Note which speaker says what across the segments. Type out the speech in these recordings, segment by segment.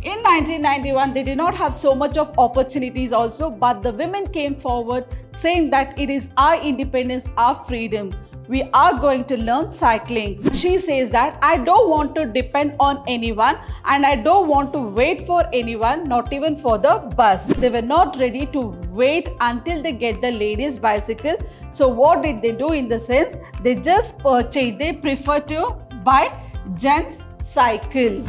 Speaker 1: In 1991, they did not have so much of opportunities also, but the women came forward saying that it is our independence, our freedom. We are going to learn cycling. She says that I don't want to depend on anyone and I don't want to wait for anyone, not even for the bus. They were not ready to wait until they get the ladies' bicycle. So, what did they do in the sense? They just purchased, they prefer to buy gents' cycle.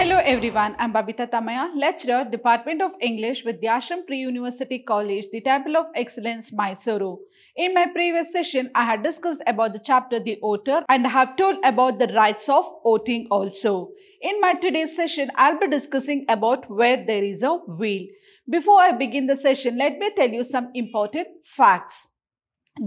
Speaker 1: Hello everyone, I'm Babita Tamaya, lecturer, Department of English, Vidyashram Pre-University College, the Temple of Excellence, Mysuru. In my previous session, I had discussed about the chapter The author and have told about the rights of voting also. In my today's session, I'll be discussing about where there is a will. Before I begin the session, let me tell you some important facts.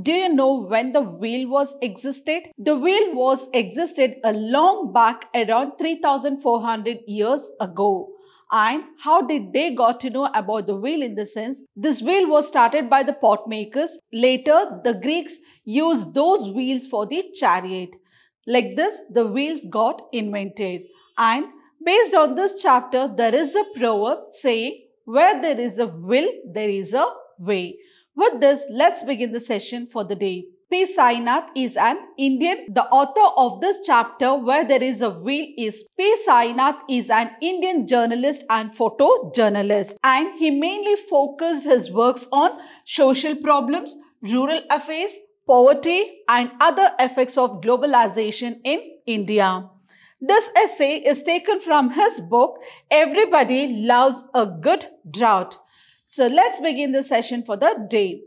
Speaker 1: Do you know when the wheel was existed? The wheel was existed a long back around 3400 years ago. And how did they got to know about the wheel in the sense? This wheel was started by the pot makers. Later, the Greeks used those wheels for the chariot. Like this, the wheels got invented. And based on this chapter, there is a proverb saying, where there is a will, there is a way. With this, let's begin the session for the day. P. Sainath is an Indian. The author of this chapter, Where There Is a Wheel, is P. Sainath is an Indian journalist and photojournalist. And he mainly focused his works on social problems, rural affairs, poverty, and other effects of globalization in India. This essay is taken from his book, Everybody Loves a Good Drought. So let's begin the session for the day.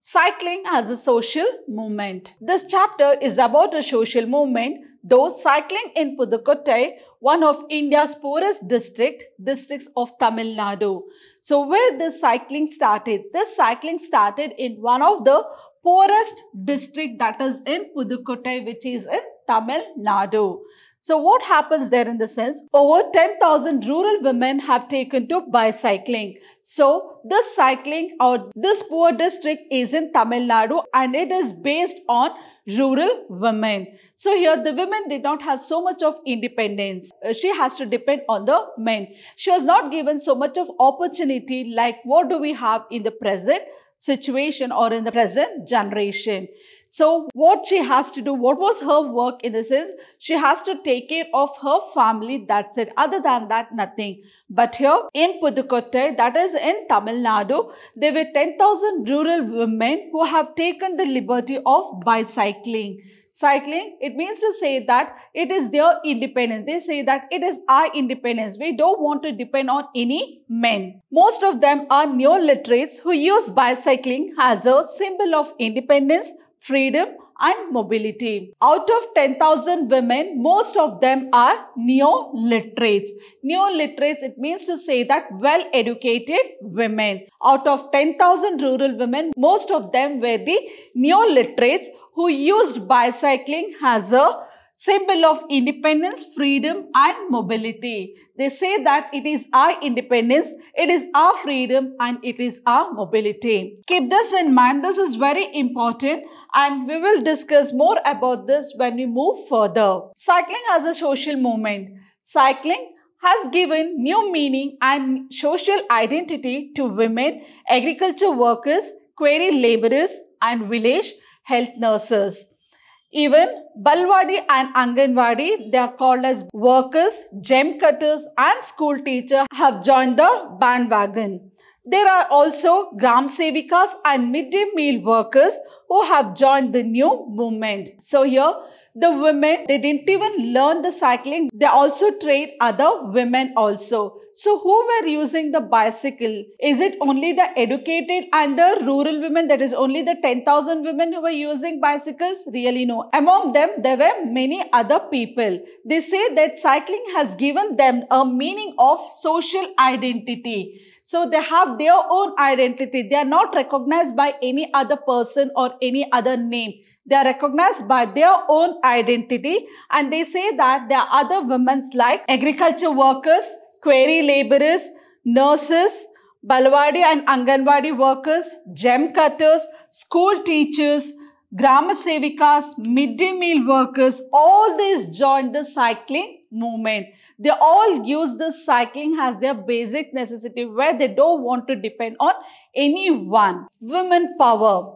Speaker 1: Cycling as a social movement. This chapter is about a social movement, though cycling in Pudukkottai, one of India's poorest district, districts of Tamil Nadu. So where this cycling started? This cycling started in one of the poorest district that is in Pudukkottai, which is in Tamil Nadu. So what happens there in the sense? Over 10,000 rural women have taken to bicycling. So this cycling or this poor district is in Tamil Nadu and it is based on rural women. So here the women did not have so much of independence. Uh, she has to depend on the men. She was not given so much of opportunity like what do we have in the present situation or in the present generation. So what she has to do, what was her work in a sense? She has to take care of her family. That's it. Other than that, nothing. But here in Pudukkottai, that is in Tamil Nadu, there were 10,000 rural women who have taken the liberty of bicycling. Cycling, it means to say that it is their independence. They say that it is our independence. We don't want to depend on any men. Most of them are neo who use bicycling as a symbol of independence freedom and mobility. Out of 10,000 women, most of them are neo-literates. Neo-literates, it means to say that well-educated women. Out of 10,000 rural women, most of them were the neo-literates who used bicycling as a symbol of independence, freedom and mobility. They say that it is our independence, it is our freedom and it is our mobility. Keep this in mind. This is very important and we will discuss more about this when we move further. Cycling as a social movement. Cycling has given new meaning and social identity to women, agriculture workers, quarry laborers and village health nurses. Even Balwadi and Anganwadi, they are called as workers, gem cutters and school teacher have joined the bandwagon. There are also Gram Sevikas and midday meal workers who have joined the new movement. So here, the women, they didn't even learn the cycling. They also train other women also. So who were using the bicycle? Is it only the educated and the rural women? That is only the 10,000 women who were using bicycles? Really no. Among them, there were many other people. They say that cycling has given them a meaning of social identity. So they have their own identity. They are not recognized by any other person or any other name. They are recognized by their own identity. And they say that there are other women's like agriculture workers, query laborers, nurses, Balwadi and Anganwadi workers, gem cutters, school teachers, grammar sevikas, midday meal workers, all these joined the cycling movement. They all use the cycling as their basic necessity where they don't want to depend on anyone. Women power.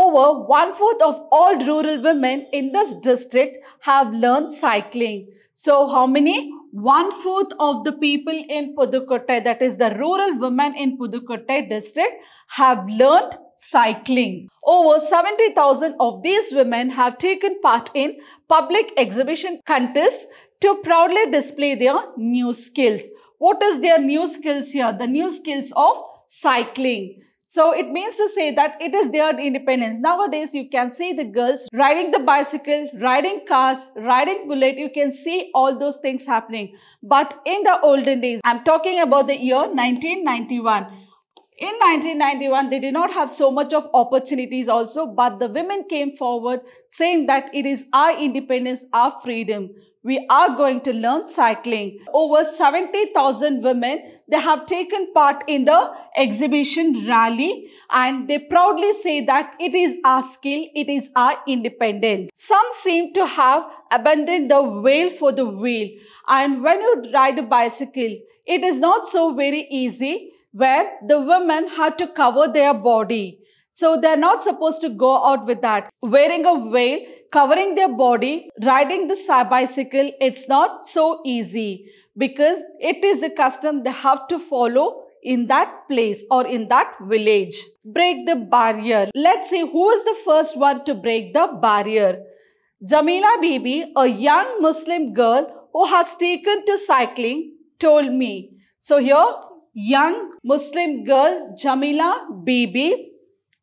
Speaker 1: Over one-fourth of all rural women in this district have learned cycling. So how many? one fourth of the people in Pudukkottai, that is the rural women in Pudukkottai district, have learned cycling. Over 70,000 of these women have taken part in public exhibition contests to proudly display their new skills. What is their new skills here? The new skills of cycling. So it means to say that it is their independence. Nowadays, you can see the girls riding the bicycle, riding cars, riding bullet. You can see all those things happening. But in the olden days, I'm talking about the year 1991. In 1991, they did not have so much of opportunities also, but the women came forward saying that it is our independence, our freedom. We are going to learn cycling. Over 70,000 women, they have taken part in the exhibition rally and they proudly say that it is our skill, it is our independence. Some seem to have abandoned the wheel for the wheel. And when you ride a bicycle, it is not so very easy where the women had to cover their body. So they're not supposed to go out with that. Wearing a veil, covering their body, riding the bicycle, it's not so easy because it is the custom they have to follow in that place or in that village. Break the barrier. Let's see who is the first one to break the barrier. Jamila Bibi, a young Muslim girl who has taken to cycling, told me. So here young Muslim girl Jamila Bibi.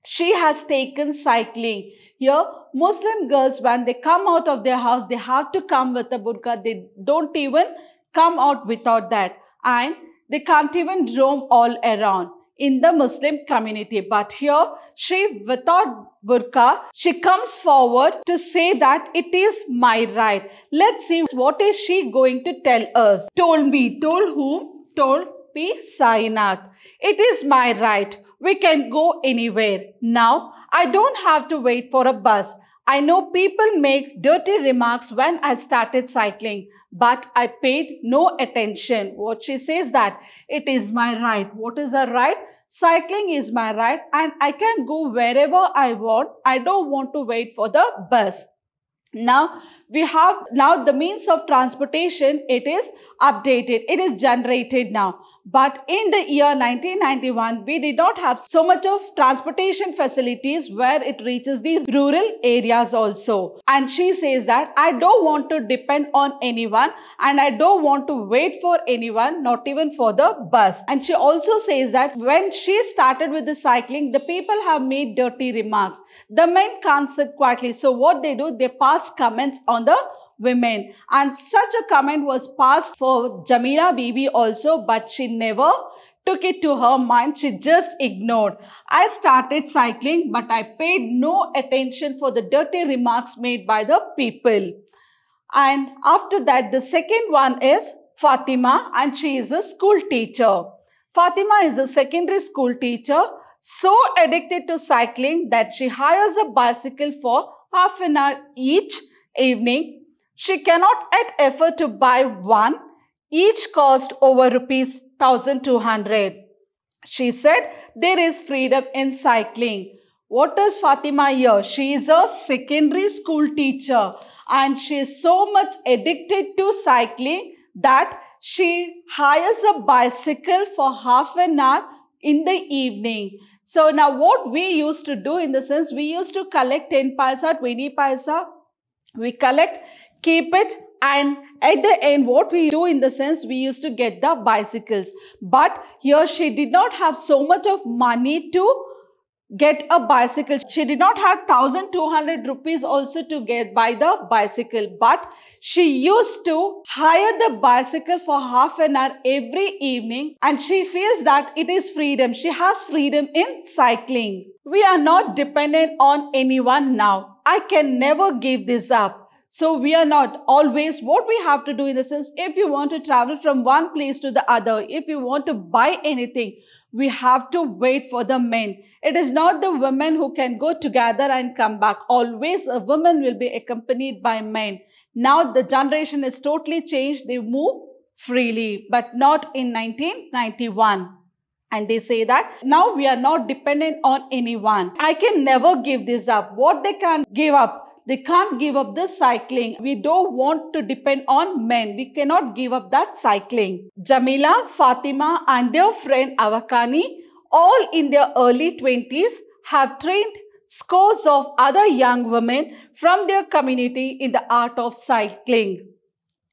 Speaker 1: She has taken cycling. Here, Muslim girls, when they come out of their house, they have to come with a burqa. They don't even come out without that. And they can't even roam all around in the Muslim community. But here, she without burqa, she comes forward to say that it is my right. Let's see what is she going to tell us. Told me, told whom? Told Sainath. It is my right. We can go anywhere. Now, I don't have to wait for a bus. I know people make dirty remarks when I started cycling, but I paid no attention. What she says that it is my right. What is her right? Cycling is my right and I can go wherever I want. I don't want to wait for the bus. Now we have now the means of transportation. It is updated. It is generated now. But in the year 1991, we did not have so much of transportation facilities where it reaches the rural areas also. And she says that I don't want to depend on anyone and I don't want to wait for anyone, not even for the bus. And she also says that when she started with the cycling, the people have made dirty remarks. The men can't sit quietly. So what they do, they pass comments on the women. And such a comment was passed for Jamila Bibi also, but she never took it to her mind. She just ignored. I started cycling, but I paid no attention for the dirty remarks made by the people. And after that, the second one is Fatima, and she is a school teacher. Fatima is a secondary school teacher, so addicted to cycling that she hires a bicycle for half an hour each evening she cannot at effort to buy one, each cost over rupees 1200. She said, there is freedom in cycling. What is Fatima here? She is a secondary school teacher and she is so much addicted to cycling that she hires a bicycle for half an hour in the evening. So now what we used to do in the sense we used to collect 10 paisa, 20 paisa. We collect keep it and at the end what we do in the sense we used to get the bicycles but here she did not have so much of money to get a bicycle she did not have 1200 rupees also to get by the bicycle but she used to hire the bicycle for half an hour every evening and she feels that it is freedom she has freedom in cycling we are not dependent on anyone now i can never give this up so we are not always what we have to do in the sense if you want to travel from one place to the other, if you want to buy anything, we have to wait for the men. It is not the women who can go together and come back. Always a woman will be accompanied by men. Now the generation is totally changed. They move freely, but not in 1991. And they say that now we are not dependent on anyone. I can never give this up. What they can give up, they can't give up the cycling. We don't want to depend on men. We cannot give up that cycling. Jamila, Fatima and their friend Avakani, all in their early 20s, have trained scores of other young women from their community in the art of cycling.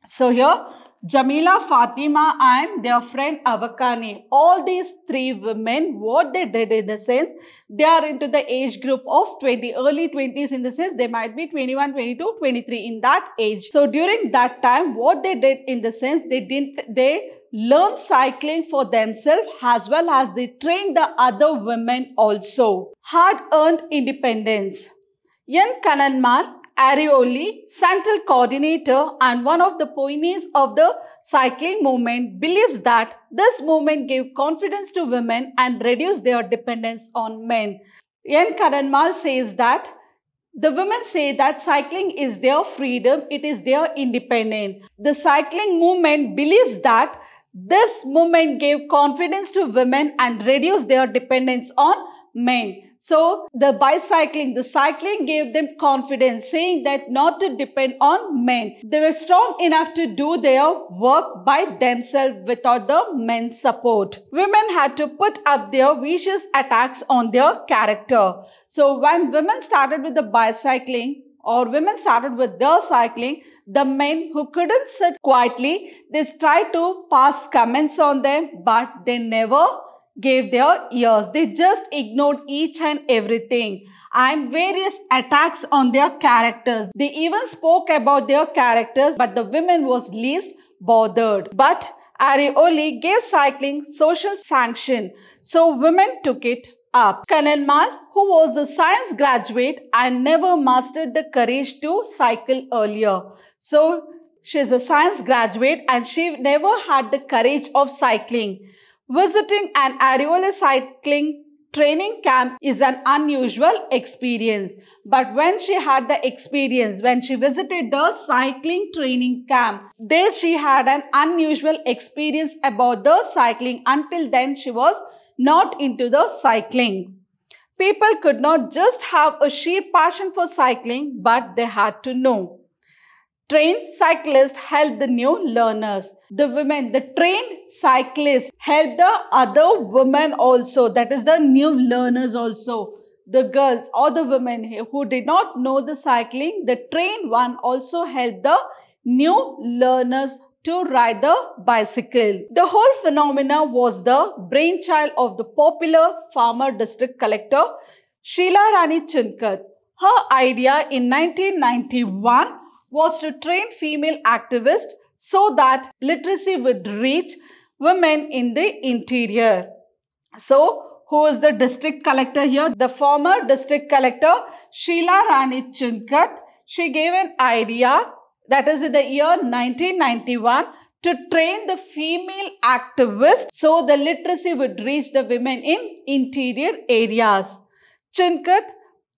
Speaker 1: So here, Jamila, Fatima and their friend Avakani. All these three women, what they did in the sense, they are into the age group of 20, early 20s in the sense they might be 21, 22, 23 in that age. So during that time, what they did in the sense they didn't, they learn cycling for themselves as well as they train the other women also. Hard earned independence. Yen Kananman Arioli, central coordinator and one of the pioneers of the cycling movement, believes that this movement gave confidence to women and reduced their dependence on men. N. Karanmal says that the women say that cycling is their freedom, it is their independence. The cycling movement believes that this movement gave confidence to women and reduced their dependence on men. So the bicycling, the cycling gave them confidence, saying that not to depend on men. They were strong enough to do their work by themselves without the men's support. Women had to put up their vicious attacks on their character. So when women started with the bicycling, or women started with their cycling, the men who couldn't sit quietly, they tried to pass comments on them, but they never gave their ears. They just ignored each and everything and various attacks on their characters. They even spoke about their characters, but the women was least bothered. But Arioli gave cycling social sanction, so women took it up. Kananmal, who was a science graduate and never mastered the courage to cycle earlier. So, she's a science graduate and she never had the courage of cycling. Visiting an aerial cycling training camp is an unusual experience. But when she had the experience, when she visited the cycling training camp, there she had an unusual experience about the cycling. Until then, she was not into the cycling. People could not just have a sheer passion for cycling, but they had to know trained cyclists help the new learners. The women, the trained cyclists help the other women also. That is the new learners also. The girls or the women who did not know the cycling, the trained one also help the new learners to ride the bicycle. The whole phenomena was the brainchild of the popular farmer district collector Sheila Rani Chinkat. Her idea in 1991 was to train female activists so that literacy would reach women in the interior. So, who is the district collector here? The former district collector, Sheila Rani Chinkat. She gave an idea, that is in the year 1991, to train the female activists so the literacy would reach the women in interior areas. Chinkat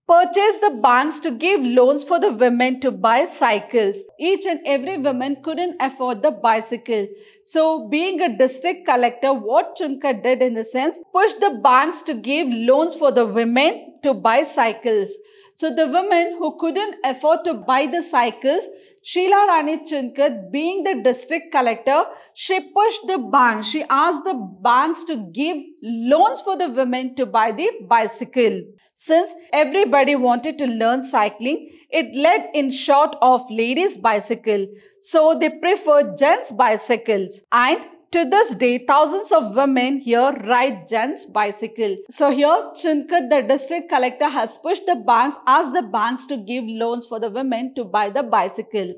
Speaker 1: purchased the banks to give loans for the women to buy cycles. Each and every woman couldn't afford the bicycle. So being a district collector, what Chunka did in the sense, pushed the banks to give loans for the women to buy cycles. So the women who couldn't afford to buy the cycles, Sheila Rani Chinkat, being the district collector, she pushed the banks. She asked the banks to give loans for the women to buy the bicycle. Since everybody wanted to learn cycling, it led in short of ladies' bicycle. So they preferred gents' bicycles. And to this day, thousands of women here ride Jen's bicycle. So here, Chinkat, the district collector, has pushed the banks, asked the banks to give loans for the women to buy the bicycle.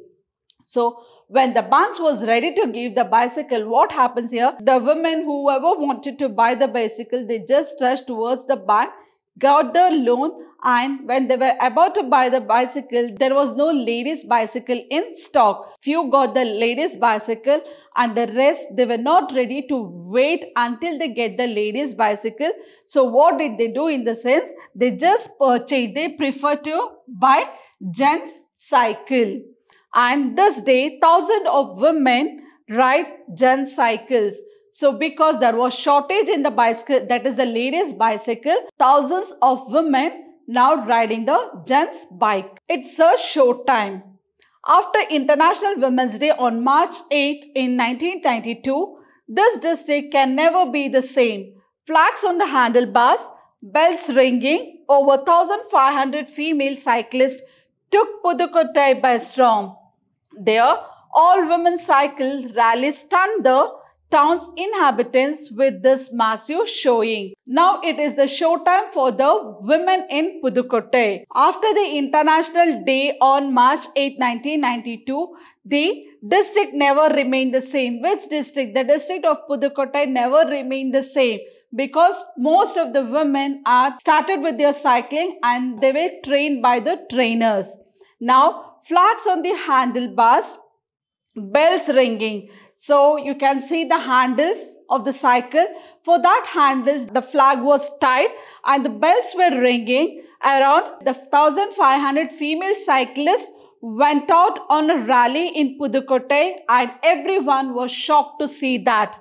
Speaker 1: So when the banks was ready to give the bicycle, what happens here? The women, whoever wanted to buy the bicycle, they just rushed towards the bank, got the loan and when they were about to buy the bicycle, there was no ladies bicycle in stock. Few got the ladies bicycle and the rest they were not ready to wait until they get the ladies bicycle. So what did they do in the sense? They just purchased, they prefer to buy gents cycle. And this day, thousands of women ride gent cycles. So because there was shortage in the bicycle, that is the ladies bicycle, thousands of women now riding the gents bike. It's a short time. After International Women's Day on March 8 in 1992, this district can never be the same. Flags on the handlebars, bells ringing, over 1,500 female cyclists took Pudukkottai by storm. There, all women cycle rallies stunned the town's inhabitants with this massive showing. Now it is the showtime for the women in Pudukkottai. After the International Day on March 8, 1992, the district never remained the same. Which district? The district of Pudukkottai never remained the same because most of the women are started with their cycling and they were trained by the trainers. Now flags on the handlebars, bells ringing. So you can see the handles of the cycle. For that handles, the flag was tied and the bells were ringing. Around the 1,500 female cyclists went out on a rally in Pudukkottai and everyone was shocked to see that.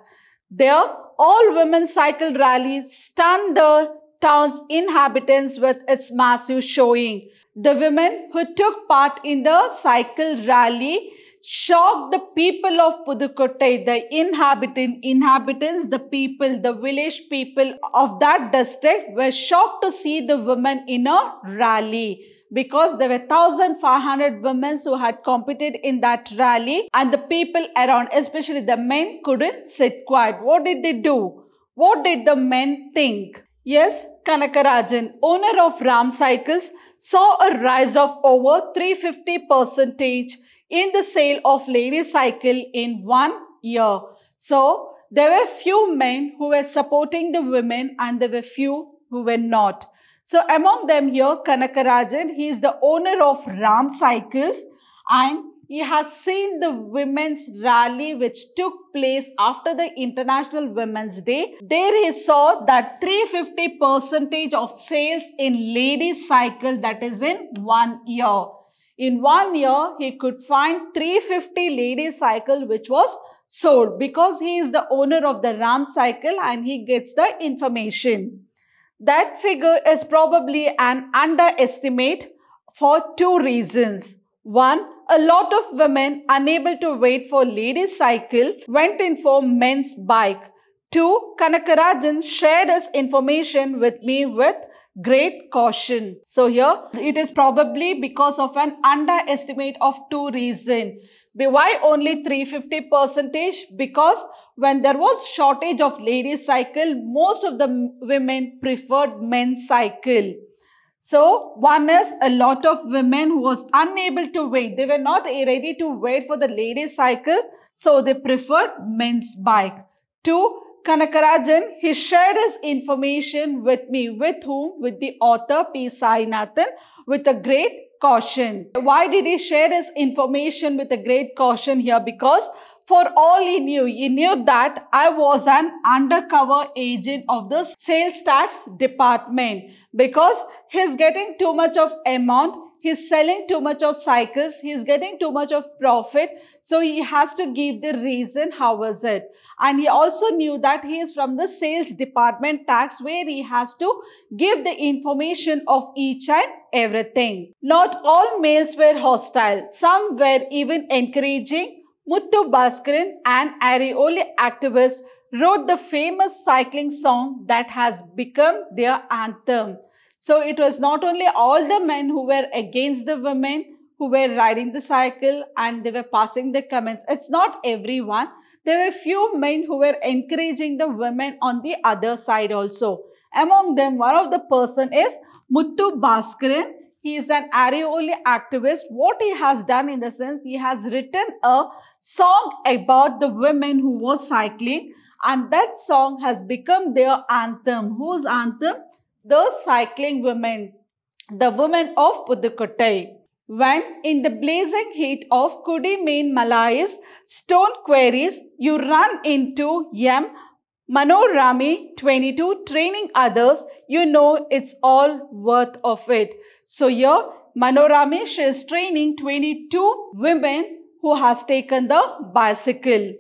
Speaker 1: There, all women cycle rally stunned the town's inhabitants with its massive showing. The women who took part in the cycle rally shocked the people of Pudukottai, the inhabitant, inhabitants, the people, the village people of that district were shocked to see the women in a rally because there were 1,500 women who had competed in that rally and the people around, especially the men, couldn't sit quiet. What did they do? What did the men think? Yes, Kanakarajan, owner of Ram Cycles, saw a rise of over 350 percentage in the sale of ladies cycle in one year. So there were few men who were supporting the women and there were few who were not. So among them here, Kanakarajan, he is the owner of Ram Cycles and he has seen the women's rally which took place after the International Women's Day. There he saw that 350 percentage of sales in ladies cycle that is in one year. In one year, he could find 350 ladies cycle which was sold because he is the owner of the Ram cycle and he gets the information. That figure is probably an underestimate for two reasons. One, a lot of women unable to wait for ladies cycle went in for men's bike. Two, Kanakarajan shared his information with me with great caution. So here it is probably because of an underestimate of two reason. Why only 350 percentage? Because when there was shortage of ladies cycle, most of the women preferred men's cycle. So one is a lot of women who was unable to wait. They were not ready to wait for the ladies cycle. So they preferred men's bike. Two, Kanakarajan, he shared his information with me, with whom? With the author P. Sainathan, with a great caution. Why did he share his information with a great caution here? Because for all he knew, he knew that I was an undercover agent of the sales tax department because he's getting too much of amount he's selling too much of cycles, he's getting too much of profit. So he has to give the reason how was it. And he also knew that he is from the sales department tax where he has to give the information of each and everything. Not all males were hostile. Some were even encouraging. Muttu Baskaran, an Arioli activist, wrote the famous cycling song that has become their anthem. So it was not only all the men who were against the women who were riding the cycle and they were passing the comments. It's not everyone. There were few men who were encouraging the women on the other side also. Among them, one of the person is Muttu Bhaskaran. He is an Areoli activist. What he has done in the sense, he has written a song about the women who were cycling and that song has become their anthem. Whose anthem? those cycling women, the women of Pudukkottai. When in the blazing heat of Kudimain Malays stone quarries, you run into M. Manorami 22 training others, you know it's all worth of it. So here Manorami she is training 22 women who has taken the bicycle.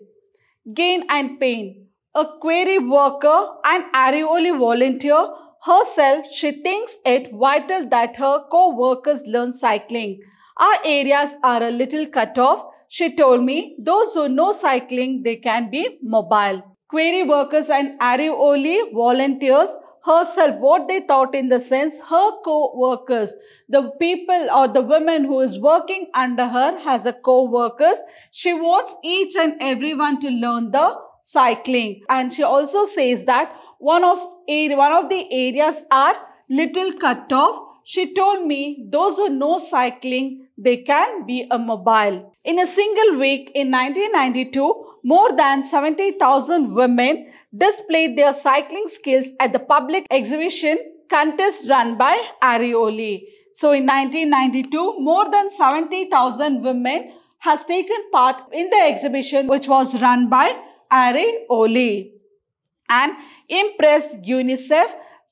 Speaker 1: Gain and pain. A quarry worker and arioli volunteer Herself, she thinks it vital that her co-workers learn cycling. Our areas are a little cut off. She told me those who know cycling, they can be mobile. Query workers and Arioli volunteers herself what they thought in the sense her co-workers the people or the women who is working under her has a co-workers she wants each and everyone to learn the cycling and she also says that one of, one of the areas are little cut off. She told me those who know cycling, they can be a mobile. In a single week in 1992, more than 70,000 women displayed their cycling skills at the public exhibition contest run by Arioli. So in 1992, more than 70,000 women has taken part in the exhibition which was run by Arioli and impressed UNICEF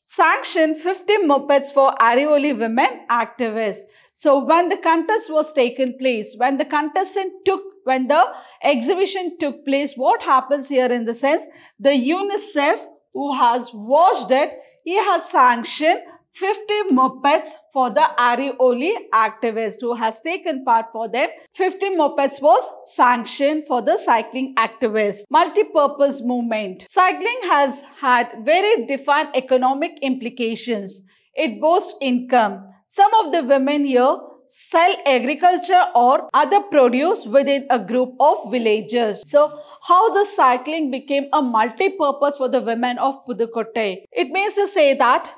Speaker 1: sanctioned 50 mopeds for Arioli women activists. So when the contest was taken place, when the contestant took, when the exhibition took place, what happens here in the sense, the UNICEF who has watched it, he has sanctioned 50 mopeds for the Arioli activist who has taken part for them. 50 mopeds was sanctioned for the cycling activist. Multi-purpose movement. Cycling has had very defined economic implications. It boasts income. Some of the women here sell agriculture or other produce within a group of villagers. So, how the cycling became a multi-purpose for the women of Pudukottai? It means to say that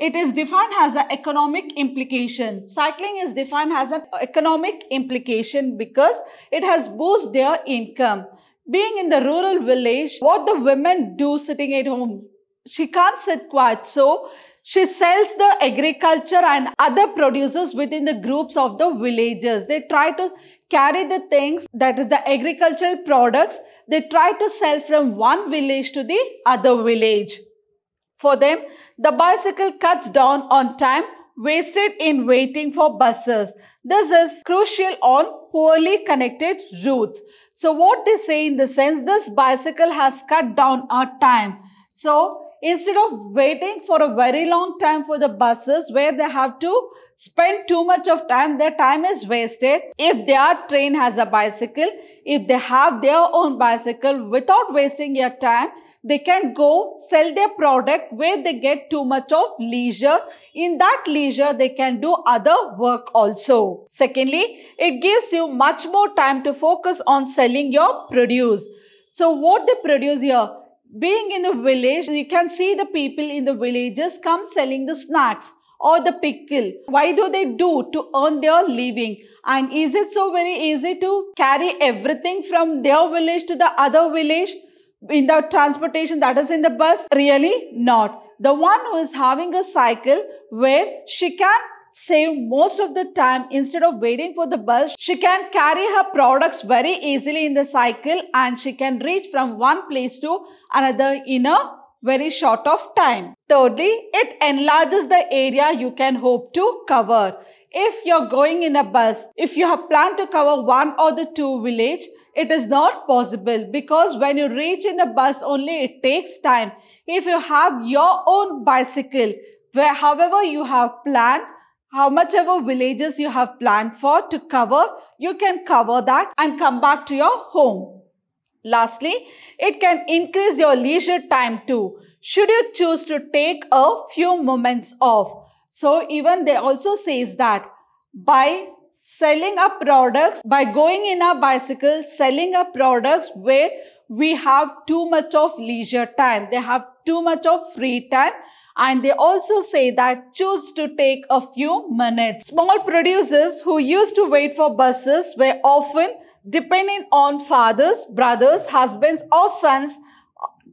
Speaker 1: it is defined as an economic implication. Cycling is defined as an economic implication because it has boosted their income. Being in the rural village, what the women do sitting at home, she can't sit quiet. So she sells the agriculture and other producers within the groups of the villagers. They try to carry the things that is the agricultural products. They try to sell from one village to the other village. For them, the bicycle cuts down on time wasted in waiting for buses. This is crucial on poorly connected routes. So what they say in the sense this bicycle has cut down our time. So instead of waiting for a very long time for the buses where they have to spend too much of time, their time is wasted. If their train has a bicycle, if they have their own bicycle without wasting your time, they can go sell their product where they get too much of leisure. In that leisure, they can do other work also. Secondly, it gives you much more time to focus on selling your produce. So what they produce here? Being in the village, you can see the people in the villages come selling the snacks or the pickle. Why do they do? To earn their living. And is it so very easy to carry everything from their village to the other village? in the transportation that is in the bus? Really not. The one who is having a cycle where she can save most of the time instead of waiting for the bus she can carry her products very easily in the cycle and she can reach from one place to another in a very short of time thirdly it enlarges the area you can hope to cover if you're going in a bus if you have planned to cover one or the two village it is not possible because when you reach in the bus only it takes time. If you have your own bicycle, where however you have planned, how much ever villages you have planned for to cover, you can cover that and come back to your home. Lastly, it can increase your leisure time too. Should you choose to take a few moments off. So even they also says that by selling our products by going in our bicycle, selling our products where we have too much of leisure time. They have too much of free time. And they also say that choose to take a few minutes. Small producers who used to wait for buses were often dependent on fathers, brothers, husbands or sons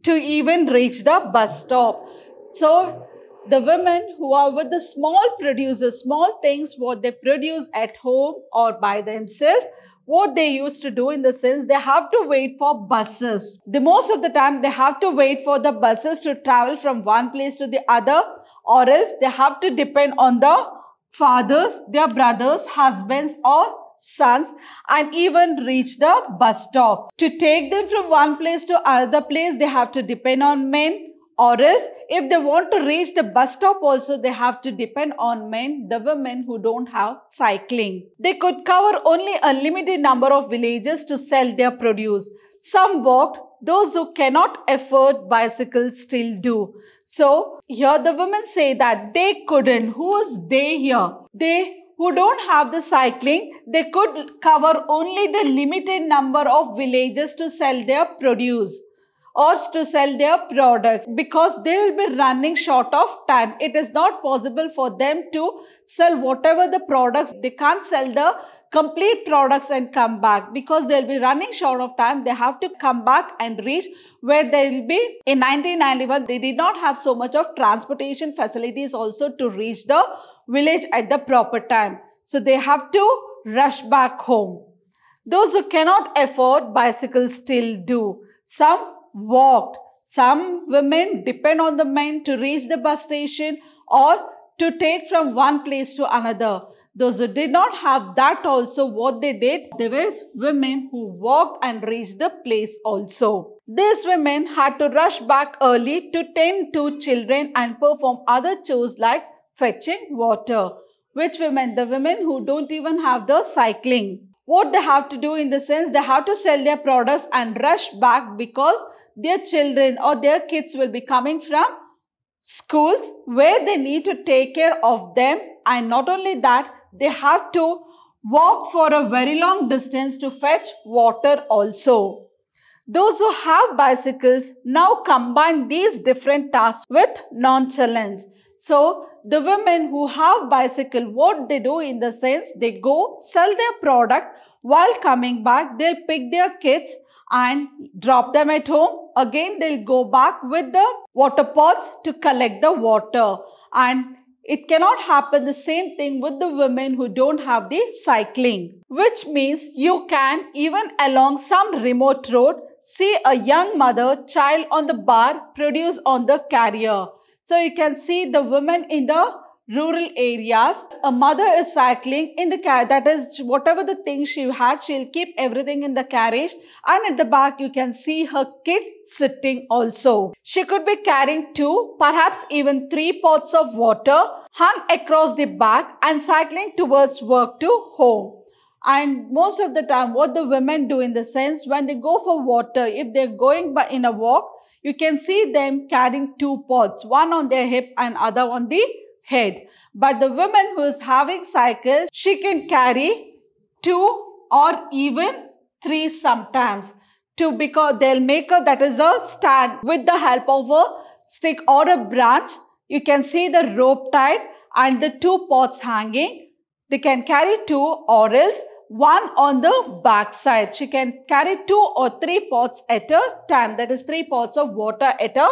Speaker 1: to even reach the bus stop. So the women who are with the small producers, small things, what they produce at home or by themselves, what they used to do in the sense they have to wait for buses. The most of the time they have to wait for the buses to travel from one place to the other or else they have to depend on the fathers, their brothers, husbands or sons and even reach the bus stop. To take them from one place to another place, they have to depend on men or else, if they want to reach the bus stop also, they have to depend on men, the women who don't have cycling. They could cover only a limited number of villages to sell their produce. Some walked, those who cannot afford bicycles still do. So here the women say that they couldn't. Who's they here? They who don't have the cycling, they could cover only the limited number of villages to sell their produce urged to sell their products because they will be running short of time. It is not possible for them to sell whatever the products. They can't sell the complete products and come back because they'll be running short of time. They have to come back and reach where they'll be. In 1991, they did not have so much of transportation facilities also to reach the village at the proper time. So they have to rush back home. Those who cannot afford bicycles still do. Some walked. Some women depend on the men to reach the bus station or to take from one place to another. Those who did not have that also, what they did, there were women who walked and reached the place also. These women had to rush back early to tend to children and perform other chores like fetching water. Which women? The women who don't even have the cycling. What they have to do in the sense, they have to sell their products and rush back because their children or their kids will be coming from schools where they need to take care of them and not only that they have to walk for a very long distance to fetch water also. Those who have bicycles now combine these different tasks with nonchalance. So the women who have bicycle, what they do in the sense, they go sell their product while coming back, they'll pick their kids and drop them at home. Again, they'll go back with the water pots to collect the water. And it cannot happen the same thing with the women who don't have the cycling. Which means you can even along some remote road see a young mother child on the bar produce on the carrier. So you can see the women in the rural areas a mother is cycling in the car that is whatever the thing she had she'll keep everything in the carriage and at the back you can see her kid sitting also she could be carrying two perhaps even three pots of water hung across the back and cycling towards work to home and most of the time what the women do in the sense when they go for water if they're going by in a walk you can see them carrying two pots one on their hip and other on the head. But the woman who is having cycle, she can carry two or even three sometimes. Two because they'll make a that is a stand with the help of a stick or a branch. You can see the rope tied and the two pots hanging. They can carry two or else one on the back side. She can carry two or three pots at a time. That is three pots of water at a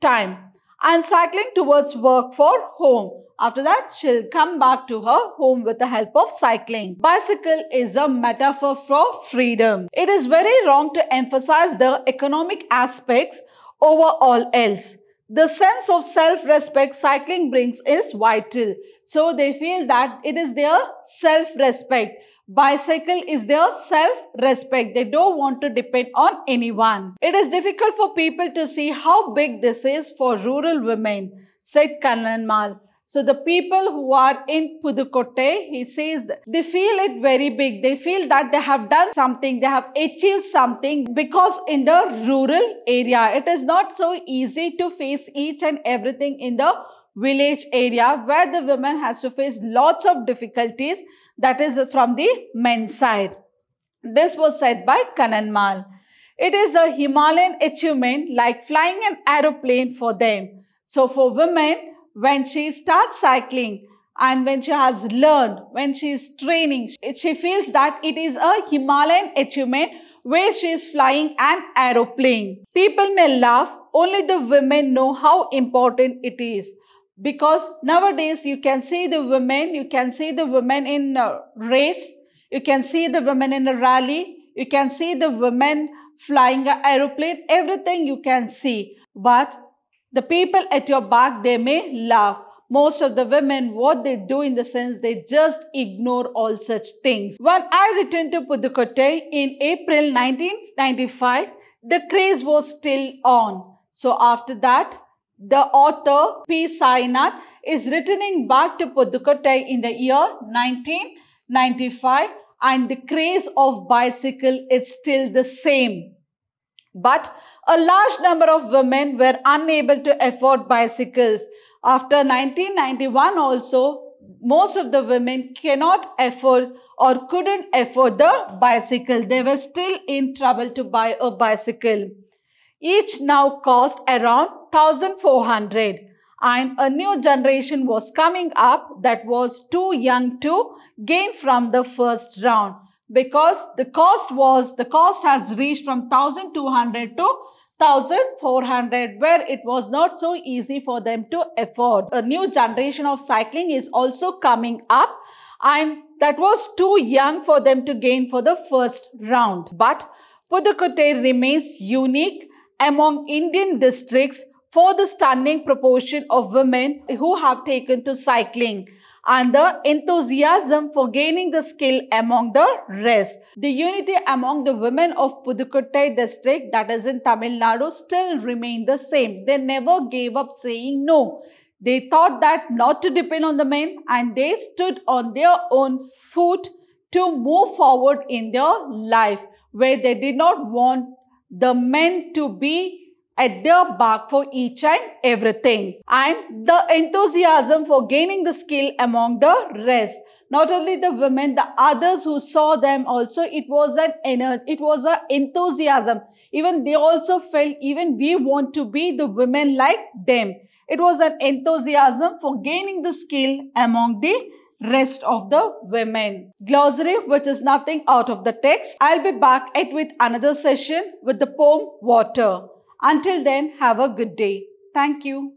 Speaker 1: time and cycling towards work for home. After that, she'll come back to her home with the help of cycling. Bicycle is a metaphor for freedom. It is very wrong to emphasize the economic aspects over all else. The sense of self-respect cycling brings is vital. So they feel that it is their self-respect. Bicycle is their self-respect. They don't want to depend on anyone. It is difficult for people to see how big this is for rural women, said Kananmal. So the people who are in Pudukote, he says, they feel it very big. They feel that they have done something, they have achieved something because in the rural area, it is not so easy to face each and everything in the village area where the women has to face lots of difficulties that is from the men's side. This was said by Kananmal. It is a Himalayan achievement like flying an aeroplane for them. So for women, when she starts cycling and when she has learned, when she is training, she feels that it is a Himalayan achievement where she is flying an aeroplane. People may laugh, only the women know how important it is because nowadays you can see the women, you can see the women in a race, you can see the women in a rally, you can see the women flying an aeroplane, everything you can see. But the people at your back, they may laugh. Most of the women, what they do in the sense, they just ignore all such things. When I returned to Pudukkottai in April 1995, the craze was still on. So after that, the author P. Sainath is returning back to Pudukkottai in the year 1995 and the craze of bicycle is still the same. But a large number of women were unable to afford bicycles. After 1991 also, most of the women cannot afford or couldn't afford the bicycle. They were still in trouble to buy a bicycle. Each now cost around 1400 and a new generation was coming up that was too young to gain from the first round because the cost was the cost has reached from 1200 to 1400 where it was not so easy for them to afford. A new generation of cycling is also coming up and that was too young for them to gain for the first round. But Pudukkottai remains unique among Indian districts for the stunning proportion of women who have taken to cycling and the enthusiasm for gaining the skill among the rest. The unity among the women of Pudukkottai district that is in Tamil Nadu still remained the same. They never gave up saying no. They thought that not to depend on the men and they stood on their own foot to move forward in their life where they did not want the men to be at their back for each and everything and the enthusiasm for gaining the skill among the rest not only the women the others who saw them also it was an energy it was an enthusiasm even they also felt even we want to be the women like them it was an enthusiasm for gaining the skill among the rest of the women. Glossary, which is nothing out of the text. I'll be back at with another session with the poem Water. Until then, have a good day. Thank you.